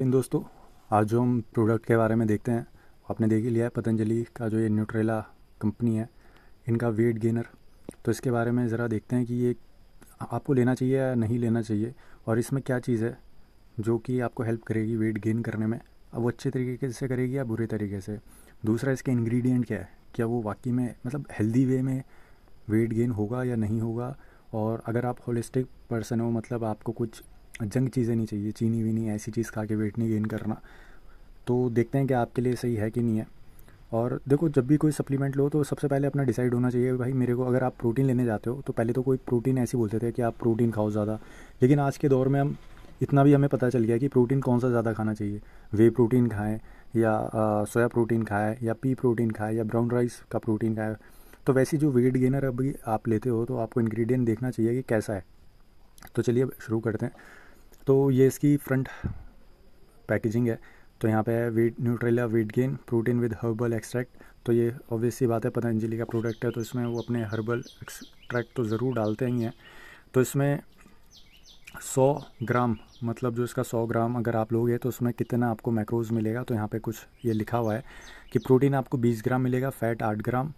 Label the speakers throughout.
Speaker 1: इन दोस्तों आज जो हम प्रोडक्ट के बारे में देखते हैं आपने देख ही लिया है पतंजलि का जो ये न्यूट्रेला कंपनी है इनका वेट गेनर तो इसके बारे में ज़रा देखते हैं कि ये आपको लेना चाहिए या नहीं लेना चाहिए और इसमें क्या चीज़ है जो कि आपको हेल्प करेगी वेट गेन करने में अब वो अच्छे तरीके से करेगी या बुरे तरीके से दूसरा इसके इन्ग्रीडियंट क्या है क्या वो वाकई में मतलब हेल्दी वे में वेट गेन होगा या नहीं होगा और अगर आप होलिस्टिक पर्सन हो मतलब आपको कुछ जंक चीज़ें नहीं चाहिए चीनी वीनी ऐसी चीज़ खा के वेट नहीं गेन करना तो देखते हैं कि आपके लिए सही है कि नहीं है और देखो जब भी कोई सप्लीमेंट लो तो सबसे पहले अपना डिसाइड होना चाहिए भाई मेरे को अगर आप प्रोटीन लेने जाते हो तो पहले तो कोई प्रोटीन ऐसी बोलते थे कि आप प्रोटीन खाओ ज़्यादा लेकिन आज के दौर में हम इतना भी हमें पता चल गया कि प्रोटीन कौन सा ज़्यादा खाना चाहिए वे प्रोटीन खाएँ या सोया प्रोटीन खाएँ या पी प्रोटीन खाएँ या ब्राउन राइस का प्रोटीन खाएँ तो वैसे जो वेट गेनर अभी आप लेते हो तो आपको इंग्रेडिएंट देखना चाहिए कि कैसा है तो चलिए अब शुरू करते हैं तो ये इसकी फ्रंट पैकेजिंग है तो यहाँ पे है weight Nutrela weight gain protein with herbal extract तो ये ऑब्वियसली बात है पतंजलि का प्रोडक्ट है तो इसमें वो अपने हर्बल एक्सट्रैक्ट तो ज़रूर डालते ही हैं तो इसमें 100 ग्राम मतलब जो इसका 100 ग्राम अगर आप लोगे तो उसमें कितना आपको मैक्रोज मिलेगा तो यहाँ पे कुछ ये लिखा हुआ है कि प्रोटीन आपको 20 ग्राम मिलेगा फैट 8 ग्राम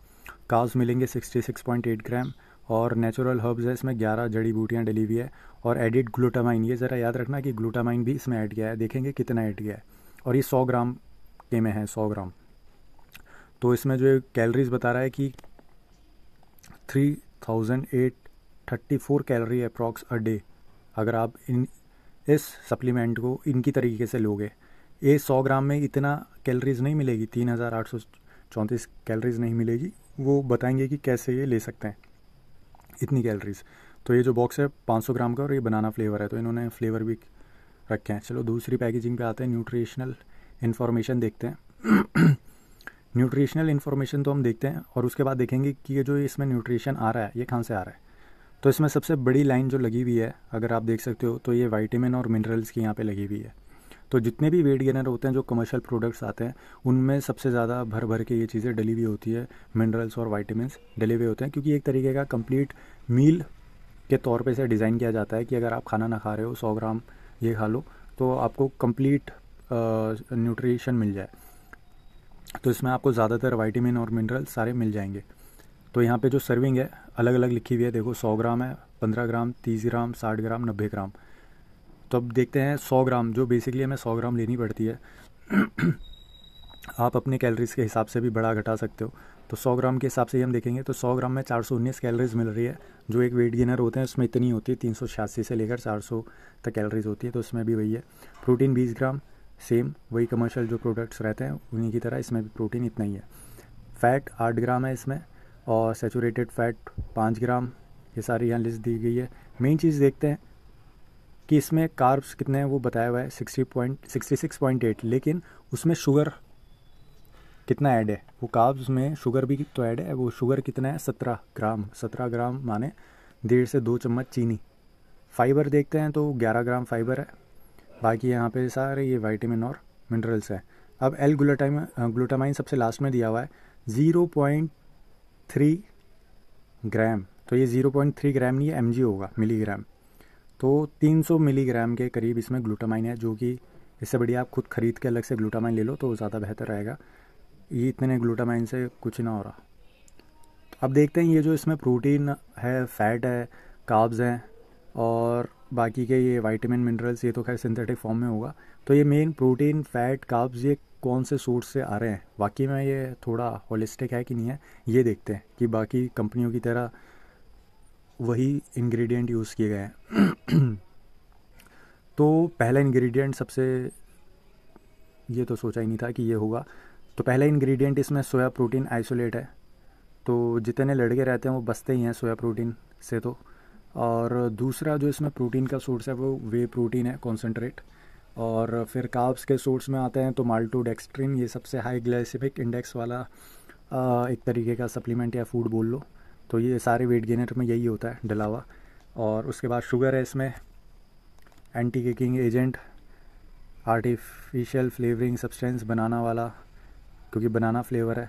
Speaker 1: काज मिलेंगे 66.8 ग्राम और नेचुरल हर्ब्स है इसमें ग्यारह जड़ी बूटियाँ डली हुई है और एडिड ग्लूटामाइन ये ज़रा याद रखना कि ग्लूटामाइन भी इसमें ऐड किया है देखेंगे कितना ऐड किया है और ये सौ ग्राम के में है सौ ग्राम तो इसमें जो कैलरीज़ बता रहा है कि three thousand eight thirty four calorie approx a day अगर आप इन इस सप्लीमेंट को इनकी तरीके से लोगे ये सौ ग्राम में इतना कैलरीज़ नहीं मिलेगी तीन हज़ार आठ सौ चौंतीस कैलरीज़ नहीं मिलेगी वो बताएंगे कि कैसे ये ले सकते हैं इतनी कैलरीज तो ये जो बॉक्स है 500 ग्राम का और ये बनाना फ्लेवर है तो इन्होंने फ्लेवर भी रखे हैं चलो दूसरी पैकेजिंग पे आते हैं न्यूट्रिशनल इन्फॉर्मेशन देखते हैं न्यूट्रिशनल इन्फॉर्मेशन तो हम देखते हैं और उसके बाद देखेंगे कि ये जो इसमें न्यूट्रिशन आ रहा है ये कहाँ से आ रहा है तो इसमें सबसे बड़ी लाइन जो लगी हुई है अगर आप देख सकते हो तो ये वाइटामिन और मिनरल्स की यहाँ पे लगी हुई है तो जितने भी वेट गेनर होते हैं जो कमर्शियल प्रोडक्ट्स आते हैं उनमें सबसे ज़्यादा भर भर के ये चीज़ें डली हुई होती है मिनरल्स और वाइटमिन डले हुए होते हैं क्योंकि एक तरीके का कंप्लीट मील के तौर पर इसे डिज़ाइन किया जाता है कि अगर आप खाना ना खा रहे हो सौ ग्राम ये खा लो तो आपको कंप्लीट न्यूट्रिशन मिल जाए तो इसमें आपको ज़्यादातर वाइटामिन और मिनरल सारे मिल जाएंगे तो यहाँ पे जो सर्विंग है अलग अलग लिखी हुई है देखो सौ ग्राम है पंद्रह ग्राम तीस ग्राम साठ ग्राम नब्बे ग्राम तो अब देखते हैं सौ ग्राम जो बेसिकली हमें सौ ग्राम लेनी पड़ती है आप अपने कैलोरीज़ के हिसाब से भी बड़ा घटा सकते हो तो 100 ग्राम के हिसाब से ही हम देखेंगे तो 100 ग्राम में चार कैलोरीज मिल रही है जो एक वेट गेनर होते हैं उसमें इतनी होती है तीन से लेकर 400 तक कैलोरीज होती है तो उसमें भी वही है प्रोटीन 20 ग्राम सेम वही कमर्शियल जो प्रोडक्ट्स रहते हैं उन्हीं की तरह इसमें भी प्रोटीन इतना ही है फ़ैट आठ ग्राम है इसमें और सेचूरेटेड फ़ैट पाँच ग्राम ये सारी यहाँ लिस्ट दी गई है मेन चीज़ देखते हैं कि इसमें कार्ब्स कितने हैं वो बताया हुआ है sixty point sixty six point eight लेकिन उसमें शुगर कितना ऐड है वो कार्ब्स में शुगर भी तो ऐड है वो शुगर कितना है सत्रह ग्राम सत्रह ग्राम माने डेढ़ से दो चम्मच चीनी फाइबर देखते हैं तो ग्यारह ग्राम फाइबर है बाकी यहाँ पे सारे ये वाइटामिन और मिनरल्स हैं अब एल ग्लूटाम ग्लूटामाइन सबसे लास्ट में दिया हुआ है ज़ीरो पॉइंट थ्री ग्राम तो ये ज़ीरो पॉइंट थ्री ग्राम नहीं है एम होगा मिलीग्राम तो 300 मिलीग्राम के करीब इसमें ग्लूटामाइन है जो कि इससे बढ़िया आप खुद खरीद के अलग से ग्लूटामाइन ले लो तो ज़्यादा बेहतर रहेगा ये इतने ग्लूटामाइन से कुछ ना हो रहा तो अब देखते हैं ये जो इसमें प्रोटीन है फैट है काब्ज़ हैं और बाकी के ये वाइटामिन मिनरल्स ये तो खैर सिंथेटिक फॉर्म में होगा तो ये मेन प्रोटीन फैट काब्ज़ ये कौन से सोर्स से आ रहे हैं वाकई में ये थोड़ा होलिस्टिक है कि नहीं है ये देखते हैं कि बाकी कंपनियों की तरह वही इंग्रेडिएंट यूज़ किए गए हैं तो पहला इंग्रेडिएंट सबसे ये तो सोचा ही नहीं था कि ये होगा तो पहला इंग्रेडिएंट इसमें सोया प्रोटीन आइसोलेट है तो जितने लड़के रहते हैं वो बसते ही हैं सोया प्रोटीन से तो और दूसरा जो इसमें प्रोटीन का सोर्स है वो वे प्रोटीन है कॉन्सेंट्रेट और फिर काब्स के सोर्स में आते हैं तो माल्टोडेक्स्ट्रिन ये सबसे हाई ग्लाइसिफिक इंडेक्स वाला एक तरीके का सप्लीमेंट या फूड बोल लो तो ये सारे वेट गेनर में यही होता है डलावा और उसके बाद शुगर है इसमें anti caking agent artificial flavouring substance banana वाला क्योंकि बनाना फ्लेवर है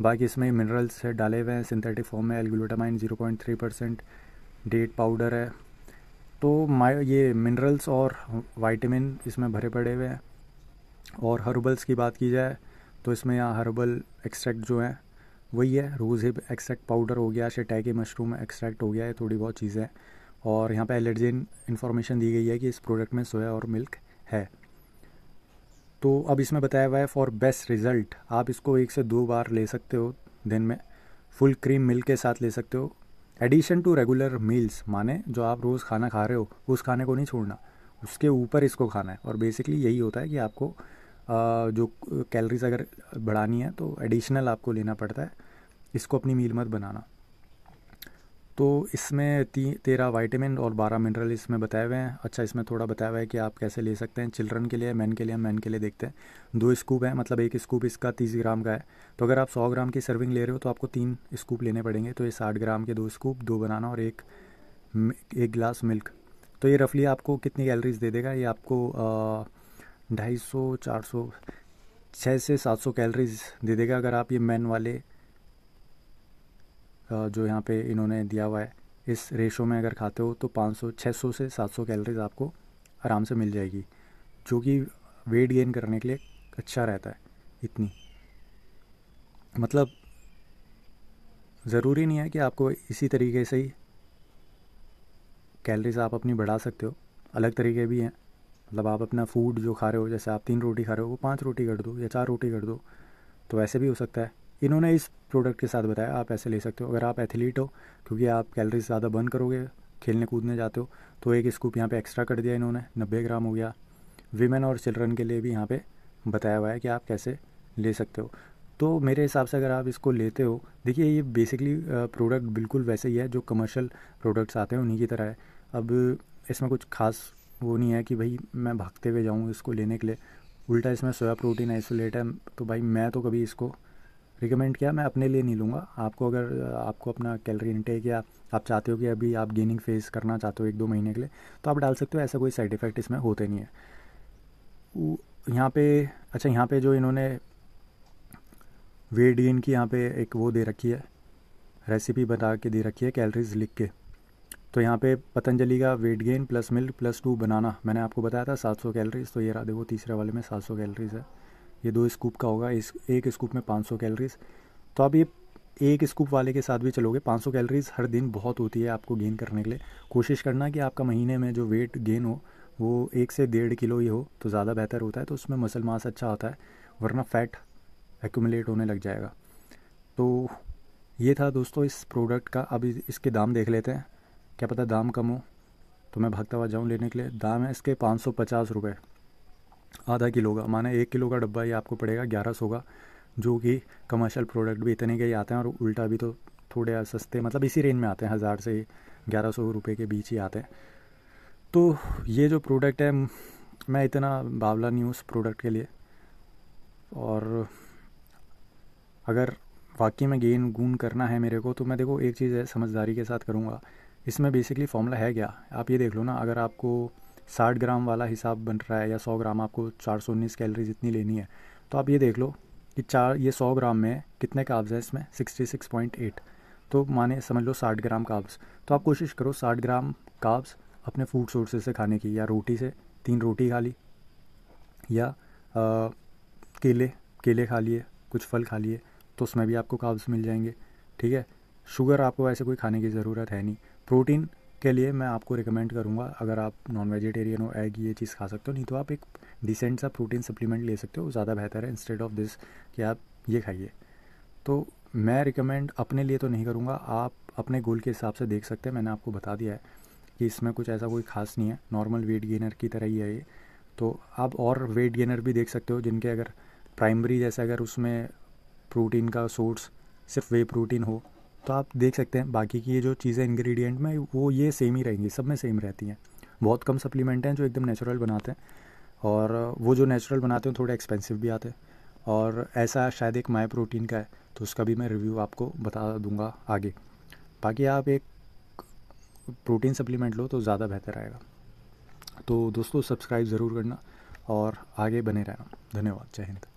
Speaker 1: बाकी इसमें मिनरल्स है डाले हुए हैं सिंथेटिक फॉर्म में L glutamine zero point three percent date powder है तो माय ये मिनरल्स और वाइटामिन इसमें भरे पड़े हुए हैं और हर्बल्स की बात की जाए तो इसमें यहाँ हर्बल एक्सट्रैक्ट जो हैं वही है रोज़ हिप एक्सट्रैक्ट पाउडर हो गया शटैके मशरूम एक्सट्रैक्ट हो गया है थोड़ी बहुत चीज़ें और यहाँ पे एलर्जिन इन्फॉर्मेशन दी गई है कि इस प्रोडक्ट में सोया और मिल्क है तो अब इसमें बताया हुआ है फॉर बेस्ट रिज़ल्ट आप इसको एक से दो बार ले सकते हो दिन में फुल क्रीम मिल्क के साथ ले सकते हो एडिशन टू रेगुलर मील्स माने जो आप रोज़ खाना खा रहे हो उस खाने को नहीं छोड़ना उसके ऊपर इसको खाना है और बेसिकली यही होता है कि आपको जो कैलरीज अगर बढ़ानी है तो एडिशनल आपको लेना पड़ता है इसको अपनी मील मत बनाना तो इसमें ती तेरह वाइटामिन और बारह मिनरल इसमें बताए हुए हैं अच्छा इसमें थोड़ा बताया हुआ है कि आप कैसे ले सकते हैं चिल्ड्रन के लिए मैन के लिए मैन के लिए देखते हैं दो स्कूप है मतलब एक स्कूप इसका तीस ग्राम का है तो अगर आप सौ ग्राम की सर्विंग ले रहे हो तो आपको तीन स्कूप लेने पड़ेंगे तो ये साठ ग्राम के दो स्कूप दो बनाना और एक एक गिलास मिल्क तो ये रफली आपको कितनी कैलरीज दे देगा ये आपको आ, ढाई सौ चार सौ छः से सात सौ कैलरीज दे देगा अगर आप ये मैन वाले जो यहाँ पे इन्होंने दिया हुआ है इस रेशो में अगर खाते हो तो पाँच सौ छः सौ से सात सौ कैलरीज आपको आराम से मिल जाएगी जो कि वेट गेन करने के लिए अच्छा रहता है इतनी मतलब ज़रूरी नहीं है कि आपको इसी तरीके से ही कैलरीज आप अपनी बढ़ा सकते हो अलग तरीके भी हैं मतलब आप अपना फूड जो खा रहे हो जैसे आप तीन रोटी खा रहे हो वो पाँच रोटी कर दो या चार रोटी कर दो तो ऐसे भी हो सकता है इन्होंने इस प्रोडक्ट के साथ बताया आप ऐसे ले सकते हो अगर आप एथलीट हो क्योंकि आप कैलरीज ज़्यादा बर्न करोगे खेलने कूदने जाते हो तो एक स्कूप यहाँ पे एक्स्ट्रा कर दिया इन्होंने नब्बे ग्राम हो गया विमेन और चिल्ड्रन के लिए भी यहाँ पे बताया हुआ है कि आप कैसे ले सकते हो तो मेरे हिसाब से अगर आप इसको लेते हो देखिए ये बेसिकली प्रोडक्ट बिल्कुल वैसे ही है जो कमर्शियल प्रोडक्ट्स आते हैं उन्हीं की तरह है अब इसमें कुछ खास वो नहीं है कि भाई मैं भागते हुए जाऊँ इसको लेने के लिए उल्टा इसमें सोया प्रोटीन आइसोलेट है तो भाई मैं तो कभी इसको रिकमेंड किया मैं अपने लिए नहीं लूँगा आपको अगर आपको अपना कैलरी इनटेक या आप चाहते हो कि अभी आप गेनिंग फेस करना चाहते हो एक दो महीने के लिए तो आप डाल सकते हो ऐसा कोई साइड इफ़ेक्ट इसमें होते नहीं है यहाँ पे अच्छा यहाँ पे जो इन्होंने वेट गेन की यहाँ पे एक वो दे रखी है रेसिपी बता के दे रखी है कैलरीज लिख के तो यहाँ पे पतंजलि का weight gain plus milk plus two banana मैंने आपको बताया था 700 कैलरीज़ तो ये रहा देखो तीसरे वाले में 700 कैलरीज़ है ये दो स्कूप का होगा इस एक स्कूप में 500 कैलरीज तो आप ये एक स्कूप वाले के साथ भी चलोगे 500 कैलरीज़ हर दिन बहुत होती है आपको गेन करने के लिए कोशिश करना कि आपका महीने में जो वेट गेन हो वो एक से डेढ़ किलो ही हो तो ज़्यादा बेहतर होता है तो उसमें मसल मास अच्छा आता है वरना फ़ैट एक्यूमलेट होने लग जाएगा तो ये था दोस्तों इस प्रोडक्ट का अब इसके दाम देख लेते हैं क्या पता दाम कम हो तो मैं भागता हुआ जाऊँ लेने के लिए दाम है इसके पाँच सौ पचास रुपये आधा किलो का माना एक किलो का डब्बा ही आपको पड़ेगा ग्यारह सौ का जो कि कमर्शियल प्रोडक्ट भी इतने के ही आते हैं और उल्टा भी तो थोड़े सस्ते मतलब इसी रेंज में आते हैं हज़ार से ग्यारह सौ रुपये के बीच ही आते हैं तो ये जो प्रोडक्ट है मैं इतना बावला नहीं हूँ उस प्रोडक्ट के लिए और अगर वाकई में गेन गून करना है मेरे को तो मैं देखो एक चीज़ है समझदारी के साथ करूँगा इसमें बेसिकली फॉर्मूला है क्या आप ये देख लो ना अगर आपको साठ ग्राम वाला हिसाब बन रहा है या सौ ग्राम आपको चार सौ उन्नीस कैलरीज इतनी लेनी है तो आप ये देख लो कि चार ये सौ ग्राम में कितने काब्स हैं इसमें सिक्सटी सिक्स पॉइंट एट तो माने समझ लो साठ ग्राम काब्स तो आप कोशिश करो साठ ग्राम काब्स अपने फूड सोर्सेज से खाने की या रोटी से तीन रोटी खा ली या आ, केले केले खा लिए कुछ फल खा लिए तो उसमें भी आपको काब्स मिल जाएंगे ठीक है शुगर आपको ऐसे कोई खाने की ज़रूरत है नहीं प्रोटीन के लिए मैं आपको रिकमेंड करूँगा अगर आप नॉन वेजिटेरियन हो एग ये चीज़ खा सकते हो नहीं तो आप एक डिसेंट सा प्रोटीन सप्लीमेंट ले सकते हो ज़्यादा बेहतर है इंस्टेड ऑफ दिस कि आप ये खाइए तो मैं रिकमेंड अपने लिए तो नहीं करूँगा आप अपने गोल के हिसाब से देख सकते हैं मैंने आपको बता दिया है कि इसमें कुछ ऐसा कोई खास नहीं है नॉर्मल वेट गेनर की तरह ही है ये तो आप और वेट गेनर भी देख सकते हो जिनके अगर प्राइमरी जैसे अगर उसमें प्रोटीन का सोर्स सिर्फ वे प्रोटीन हो तो आप देख सकते हैं बाकी की ये जो चीज़ें इंग्रेडिएंट में वो ये सेम ही रहेंगी सब में सेम रहती हैं बहुत कम सप्लीमेंट हैं जो एकदम नेचुरल बनाते हैं और वो जो नेचुरल बनाते हैं थोड़े एक्सपेंसिव भी आते हैं और ऐसा शायद एक माई प्रोटीन का है तो उसका भी मैं रिव्यू आपको बता दूंगा आगे बाकी आप एक प्रोटीन सप्लीमेंट लो तो ज़्यादा बेहतर आएगा तो दोस्तों सब्सक्राइब ज़रूर करना और आगे बने रहना धन्यवाद जय हिंद